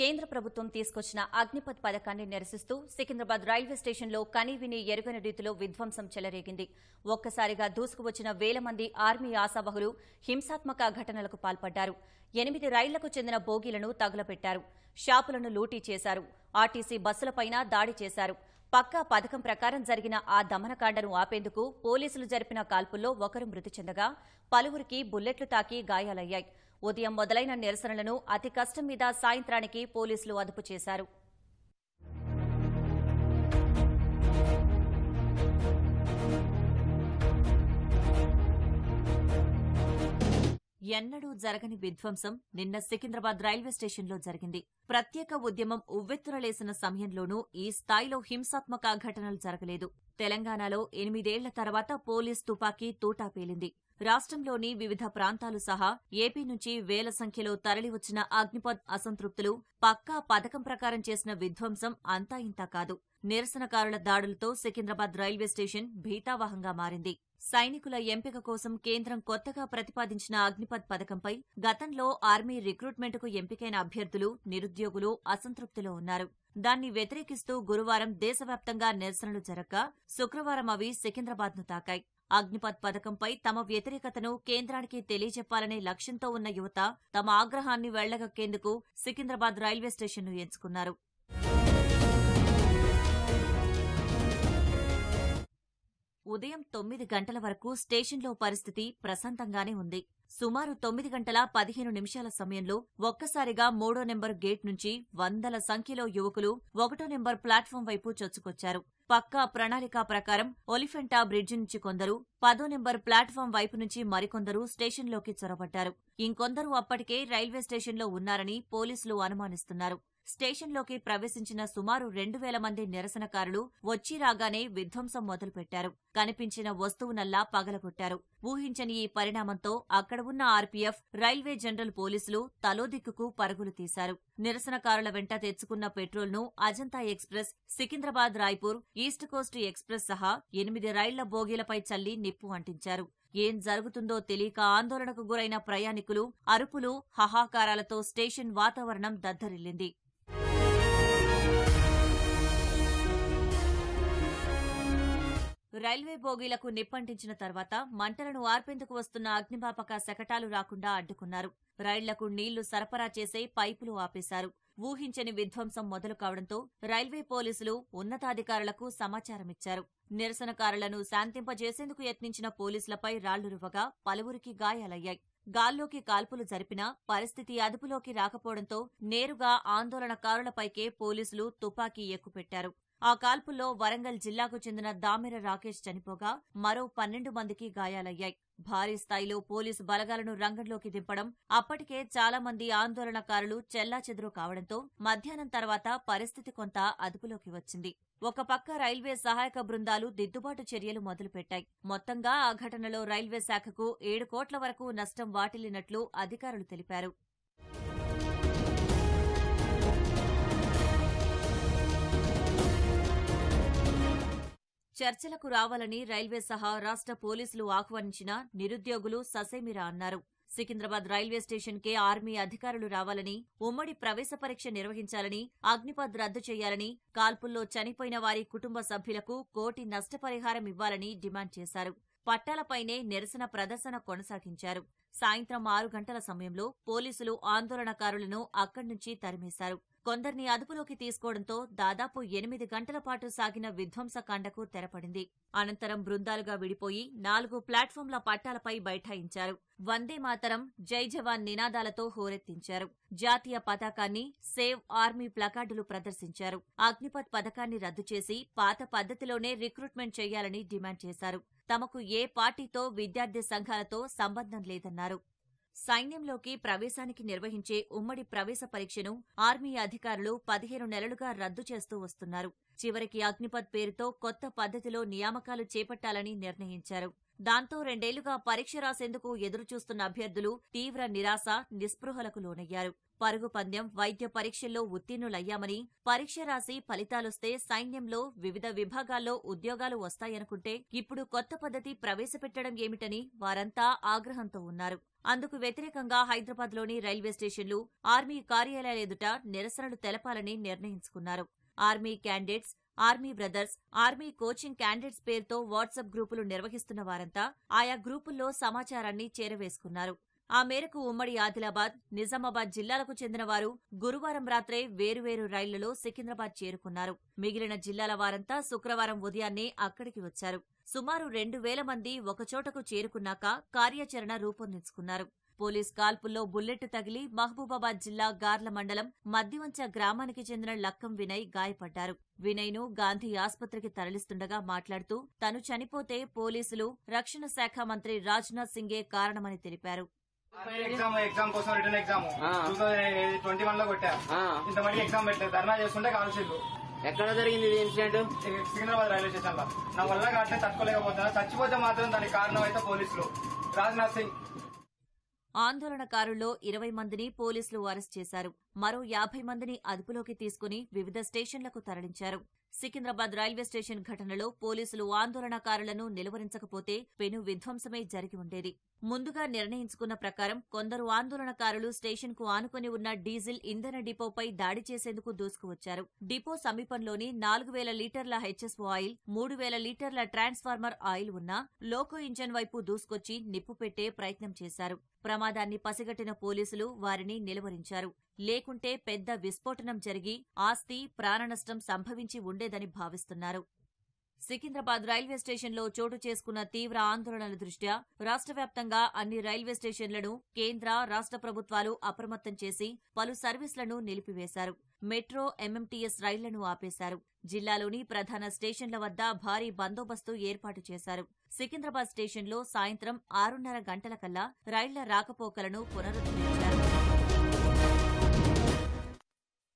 కేంద్ర ప్రభుత్వం తీసుకొచ్చిన అగ్నిపథ్ పథకాన్ని నిరసిస్తూ సికింద్రాబాద్ రైల్వే స్టేషన్లో కనీవిని ఎరుగని రీతిలో విధ్వంసం చెలరేగింది ఒక్కసారిగా దూసుకువచ్చిన వేల మంది ఆర్మీ ఆశావహులు హింసాత్మక ఘటనలకు పాల్పడ్డారు ఎనిమిది రైళ్లకు చెందిన బోగీలను తగులపెట్టారు షాపులను లూటీ చేశారు ఆర్టీసీ బస్సులపైన దాడి చేశారు పక్కా పథకం ప్రకారం జరిగిన ఆ దమనకాండను ఆపేందుకు పోలీసులు జరిపిన కాల్పుల్లో ఒకరు మృతి చెందగా పలువురికి బుల్లెట్లు తాకి గాయాలయ్యాయి ఉదయం మొదలైన నిరసనలను అతి కష్టం మీద సాయంత్రానికి పోలీసులు అదుపు చేశారు ఎన్నడూ జరగని విధ్వంసం నిన్న సికింద్రాబాద్ రైల్వే స్టేషన్లో జరిగింది ప్రత్యేక ఉద్యమం ఉవ్వెత్తురలేసిన సమయంలోనూ ఈ స్థాయిలో హింసాత్మక ఘటనలు జరగలేదు తెలంగాణలో ఎనిమిదేళ్ల తర్వాత పోలీస్ తుపాకీ తూటా పేలింది రాష్ట్రంలోని వివిధ ప్రాంతాలు సహా ఏపీ నుంచి వేల సంఖ్యలో తరలివచ్చిన అగ్నిపథ్ అసంతృప్తులు పక్కా పథకం ప్రకారం చేసిన విధ్వంసం అంతా ఇంతా కాదు నిరసనకారుల దాడులతో సికింద్రాబాద్ రైల్వే స్టేషన్ భీతావహంగా మారింది సైనికుల ఎంపిక కోసం కేంద్రం కొత్తగా ప్రతిపాదించిన అగ్నిపథ్ పథకంపై గతంలో ఆర్మీ రిక్రూట్మెంట్కు ఎంపికైన అభ్యర్థులు నిరుద్యోగులు అసంతృప్తిలో ఉన్నారు దాన్ని వ్యతిరేకిస్తూ గురువారం దేశవ్యాప్తంగా నిరసనలు జరగ్గా శుక్రవారం అవి సికింద్రాబాద్ను తాకాయి అగ్నిపథ్ పథకంపై తమ వ్యతిరేకతను కేంద్రానికి తెలియజెప్పాలనే లక్ష్యంతో ఉన్న యువత తమ ఆగ్రహాన్ని వెళ్లగక్కేందుకు సికింద్రాబాద్ రైల్వే స్టేషన్ను ఎంచుకున్నారు ఉదయం తొమ్మిది గంటల వరకు స్టేషన్లో పరిస్థితి ప్రశాంతంగానే ఉంది సుమారు తొమ్మిది గంటల పదిహేను నిమిషాల సమయంలో ఒక్కసారిగా మూడో నెంబర్ గేట్ నుంచి వందల సంఖ్యలో యువకులు ఒకటో నెంబర్ ప్లాట్ఫామ్ వైపు చొచ్చుకొచ్చారు పక్కా ప్రణాళిక ప్రకారం ఒలిఫెంటా బ్రిడ్జి నుంచి కొందరు పదో నెంబర్ ప్లాట్ఫామ్ వైపు నుంచి మరికొందరు స్టేషన్లోకి చొరబడ్డారు ఇంకొందరు అప్పటికే రైల్వే స్టేషన్లో ఉన్నారని పోలీసులు అనుమానిస్తున్నారు స్టేషన్లోకి ప్రవేశించిన సుమారు రెండు వేల మంది నిరసనకారులు వచ్చి రాగానే విధ్వంసం మొదలుపెట్టారు కనిపించిన వస్తువునల్లా పగలగొట్టారు ఊహించని ఈ పరిణామంతో అక్కడ ఉన్న ఆర్పీఎఫ్ రైల్వే జనరల్ పోలీసులు తలోదిక్కుకు పరుగులు తీశారు నిరసనకారుల వెంట తెచ్చుకున్న పెట్రోల్ను Ajanta express Secunderabad Raipur east coast express సహా ఎనిమిది రైళ్ల బోగీలపై చల్లి నిప్పు అంటించారు ఏం జరుగుతుందో తెలియక ఆందోళనకు గురైన ప్రయాణికులు అరుపులు హాహాకారాలతో స్టేషన్ వాతావరణం దద్దరిల్లింది రైల్వే బోగీలకు నిప్పంటించిన తర్వాత మంటలను ఆర్పేందుకు వస్తున్న అగ్నిమాపక శకటాలు రాకుండా అడ్డుకున్నారు రైళ్లకు నీళ్లు సరఫరా చేసే పైపులు ఆపేశారు ఊహించని విధ్వంసం మొదలు కావడంతో రైల్వే పోలీసులు ఉన్నతాధికారులకు సమాచారమిచ్చారు నిరసనకారులను శాంతింపజేసేందుకు యత్నించిన పోలీసులపై రాళ్లురువగా పలువురికి గాయాలయ్యాయి గాల్లోకి కాల్పులు జరిపినా పరిస్థితి అదుపులోకి రాకపోవడంతో నేరుగా ఆందోళనకారులపైకే పోలీసులు తుపాకీ ఎక్కుపెట్టారు ఆ కాల్పుల్లో వరంగల్ జిల్లాకు చెందిన దామెర రాకేష్ చనిపోగా మరో పన్నెండు మందికి గాయాలయ్యాయి భారీ స్థాయిలో పోలీసు బలగాలను రంగంలోకి దింపడం అప్పటికే చాలా మంది ఆందోళనకారులు చెల్లాచెదురు కావడంతో మధ్యాహ్నం తర్వాత పరిస్థితి కొంత అదుపులోకి వచ్చింది ఒక పక్క రైల్వే సహాయక బృందాలు దిద్దుబాటు చర్యలు మొదలుపెట్టాయి మొత్తంగా ఆ ఘటనలో రైల్వే శాఖకు ఏడు కోట్ల వరకు నష్టం వాటిల్లినట్లు అధికారులు తెలిపారు చర్చలకు రావాలని రైల్వే సహా రాష్ట పోలీసులు ఆహ్వానించిన నిరుద్యోగులు ససేమిరా అన్నారు సికింద్రాబాద్ రైల్వే స్టేషన్ కే ఆర్మీ అధికారులు రావాలని ఉమ్మడి ప్రవేశ పరీక్ష నిర్వహించాలని అగ్నిపద్ రద్దు చేయాలని కాల్పుల్లో చనిపోయిన వారి కుటుంబ సభ్యులకు కోటి నష్టపరిహారం ఇవ్వాలని డిమాండ్ చేశారు పట్టాలపైనే నిరసన ప్రదర్శన కొనసాగించారు సాయంత్రం ఆరు గంటల సమయంలో పోలీసులు ఆందోళనకారులను అక్కడి నుంచి తరిమేశారు కొందరిని అదుపులోకి తీసుకోవడంతో దాదాపు ఎనిమిది గంటల పాటు సాగిన విధ్వంసకాండకు తెరపడింది అనంతరం బృందాలుగా విడిపోయి నాలుగు ప్లాట్ఫామ్ల పట్టాలపై బైఠాయించారు వందే మాతరం జై జవాన్ నినాదాలతో హోరెత్తించారు జాతీయ పతాకాన్ని సేవ్ ఆర్మీ ప్లకార్డులు ప్రదర్శించారు అగ్నిపథ్ పథకాన్ని రద్దు చేసి పాత పద్ధతిలోనే రిక్రూట్మెంట్ చేయాలని డిమాండ్ చేశారు తమకు ఏ పార్టీతో విద్యార్థి సంఘాలతో సంబంధం లేదన్నారు సైన్యంలోకి ప్రవేశానికి నిర్వహించే ఉమ్మడి ప్రవేశ పరీక్షను ఆర్మీ అధికారులు పదిహేను నెలలుగా రద్దు చేస్తూ వస్తున్నారు చివరికి అగ్నిపథ్ పేరుతో కొత్త పద్ధతిలో నియామకాలు చేపట్టాలని నిర్ణయించారు దాంతో రెండేళ్లుగా పరీక్ష రాసేందుకు ఎదురుచూస్తున్న అభ్యర్థులు తీవ్ర నిరాశ నిస్పృహలకు లోనయ్యారు పరుగు పందెం వైద్య పరీక్షల్లో ఉత్తీర్ణులయ్యామని పరీక్ష రాసి ఫలితాలొస్తే సైన్యంలో వివిధ విభాగాల్లో ఉద్యోగాలు వస్తాయనుకుంటే ఇప్పుడు కొత్త పద్ధతి ప్రవేశపెట్టడం ఏమిటని వారంతా ఆగ్రహంతో ఉన్నారు అందుకు వ్యతిరేకంగా హైదరాబాద్లోని రైల్వే స్టేషన్లు ఆర్మీ కార్యాలయాల ఎదుట నిరసనలు తెలపాలని నిర్ణయించుకున్నారు army candidates army brothers army coaching candidates పేరుతో వాట్సాప్ గ్రూపులు నిర్వహిస్తున్న వారంతా ఆయా గ్రూపుల్లో సమాచారాన్ని చేరవేసుకున్నారు ఆ మేరకు ఉమ్మడి ఆదిలాబాద్ నిజామాబాద్ జిల్లాలకు చెందిన వారు గురువారం రాత్రే వేరువేరు రైళ్లలో సికింద్రాబాద్ చేరుకున్నారు మిగిలిన జిల్లాల వారంతా శుక్రవారం ఉదయాన్నే అక్కడికి వచ్చారు సుమారు రెండు వేల మంది ఒకచోటకు చేరుకున్నాక కార్యాచరణ రూపొందించుకున్నారు పోలీస్ కాల్పుల్లో బుల్లెట్ తగిలి మహబూబాబాద్ జిల్లా గార్ల మండలం మద్దివంచ గ్రామానికి చెందిన లక్కం వినయ్ గాయపడ్డారు వినయ్ను గాంధీ ఆసుపత్రికి తరలిస్తుండగా మాట్లాడుతూ తను చనిపోతే పోలీసులు రక్షణ శాఖ మంత్రి రాజ్నాథ్ సింగే కారణమని తెలిపారు ఎక్కడ జరిగింది ఇది ఇన్సిడెంట్ సికింద్రాబాద్ రైల్వే స్టేషన్ లో నా వల్ల కాబట్టి తట్టుకోలేకపోతున్నా చచ్చిపోతే మాత్రం దానికి కారణం అయితే పోలీసులు రాజ్నాథ్ సింగ్ ఆందోళనకారుల్లో ఇరవై మందిని పోలీసులు అరెస్ట్ చేశారు మరో యాభై మందిని అదుపులోకి తీసుకుని వివిధ స్టేషన్లకు తరలించారు సికింద్రాబాద్ రైల్వే స్టేషన్ ఘటనలో పోలీసులు ఆందోళనకారులను నిలువరించకపోతే పెను విధ్వంసమే జరిగి ఉండేది ముందుగా నిర్ణయించుకున్న ప్రకారం కొందరు ఆందోళనకారులు స్టేషన్కు ఆనుకొని ఆనుకుని ఉన్న డీజిల్ ఇంధన డిపోపై దాడి చేసేందుకు దూసుకువచ్చారు డిపో సమీపంలోని నాలుగు వేల లీటర్ల హెచ్ఎస్ఓ ఆయిల్ మూడు వేల లీటర్ల ట్రాన్స్ఫార్మర్ ఆయిల్ ఉన్న లోకో ఇంజన్ వైపు దూసుకొచ్చి నిప్పు పెట్టే ప్రయత్నం చేశారు ప్రమాదాన్ని పసిగట్టిన పోలీసులు వారిని నిలువరించారు లేకుంటే పెద్ద విస్ఫోటనం జరిగి ఆస్తి ప్రాణనష్టం సంభవించి ఉండేదని భావిస్తున్నారు సికింద్రాబాద్ రైల్వే స్టేషన్లో చోటు చేసుకున్న తీవ్ర ఆందోళనల దృష్ట్యా రాష్ట్ర వ్యాప్తంగా అన్ని రైల్వే స్టేషన్లను కేంద్ర రాష్ట్ర ప్రభుత్వాలు అప్రమత్తం చేసి పలు సర్వీసులను నిలిపివేశారు మెట్రో ఎంఎంటీఎస్ రైళ్లను ఆపేశారు జిల్లాలోని ప్రధాన స్టేషన్ల వద్ద భారీ బందోబస్తు ఏర్పాటు చేశారు సికింద్రాబాద్ స్టేషన్లో సాయంత్రం ఆరున్నర గంటలకల్లా రైళ్ల రాకపోకలను పునరుద్ధరించారు